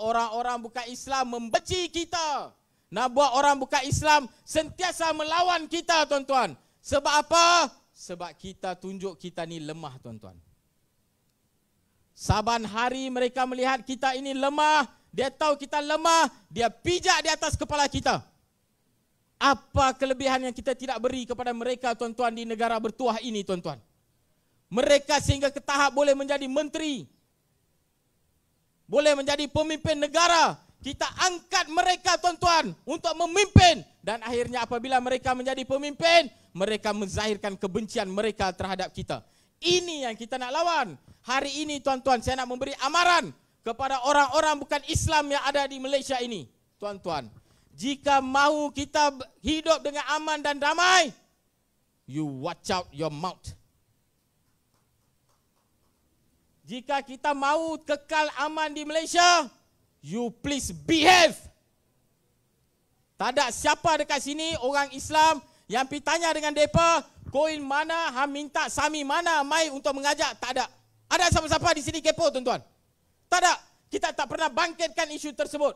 orang-orang bukan Islam membenci kita. Nak buat orang bukan Islam sentiasa melawan kita tuan-tuan. Sebab apa? Sebab kita tunjuk kita ni lemah tuan-tuan. Saban hari mereka melihat kita ini lemah. Dia tahu kita lemah. Dia pijak di atas kepala kita. Apa kelebihan yang kita tidak beri kepada mereka tuan-tuan di negara bertuah ini tuan-tuan. Mereka sehingga ke tahap boleh menjadi menteri. Menteri boleh menjadi pemimpin negara. Kita angkat mereka tuan-tuan untuk memimpin dan akhirnya apabila mereka menjadi pemimpin, mereka menzahirkan kebencian mereka terhadap kita. Ini yang kita nak lawan. Hari ini tuan-tuan saya nak memberi amaran kepada orang-orang bukan Islam yang ada di Malaysia ini. Tuan-tuan, jika mahu kita hidup dengan aman dan damai, you watch out your mouth. jika kita mahu kekal aman di Malaysia, you please behave. Tak ada siapa dekat sini orang Islam yang pergi tanya dengan mereka, koin mana, ham minta sami mana, mai untuk mengajak, tak ada. Ada siapa-siapa di sini kepo tuan-tuan? Tak ada. Kita tak pernah bangkitkan isu tersebut.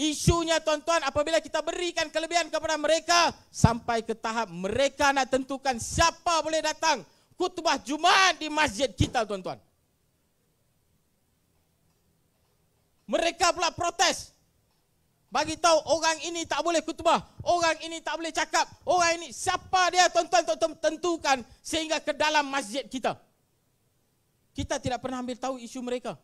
Isunya tuan-tuan apabila kita berikan kelebihan kepada mereka sampai ke tahap mereka nak tentukan siapa boleh datang khutbah Jumaat di masjid kita tuan-tuan. Mereka pula protes. Bagi tahu orang ini tak boleh kutubah, orang ini tak boleh cakap, orang ini siapa dia tuan-tuan tak tentukan sehingga ke dalam masjid kita. Kita tidak pernah ambil tahu isu mereka.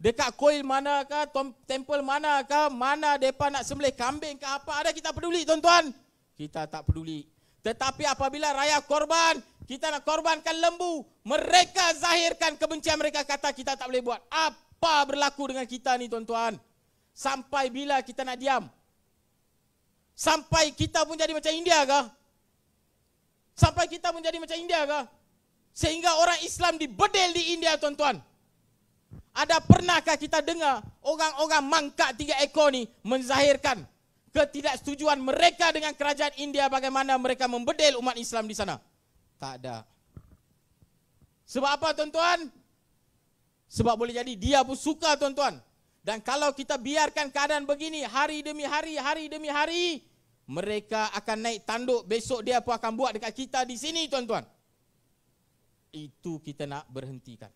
Dekat kuil manakah, temple manakah, mana mereka nak sembelih kambing ke apa, ada kita peduli tuan-tuan? Kita tak peduli. Tetapi apabila raya korban, kita nak korbankan lembu. Mereka zahirkan kebencian mereka kata kita tak boleh buat. Apa berlaku dengan kita ni tuan-tuan? Sampai bila kita nak diam? Sampai kita pun jadi macam India kah? Sampai kita pun jadi macam India kah? Sehingga orang Islam dibedel di India tuan-tuan. Ada pernahkah kita dengar orang-orang mangkak tiga ekor ni menzahirkan ketidaksetujuan mereka dengan kerajaan India bagaimana mereka membedel umat Islam di sana? Tak ada. Sebab apa tuan-tuan? Sebab boleh jadi dia pun suka tuan-tuan. Dan kalau kita biarkan keadaan begini hari demi hari, hari demi hari, mereka akan naik tanduk besok dia pun akan buat dekat kita di sini tuan-tuan. Itu kita nak berhentikan.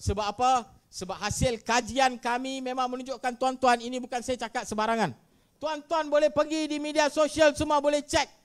Sebab apa? Sebab hasil kajian kami memang menunjukkan tuan-tuan ini bukan saya cakap sebarangan. Tuan-tuan boleh pergi di media sosial semua boleh cek.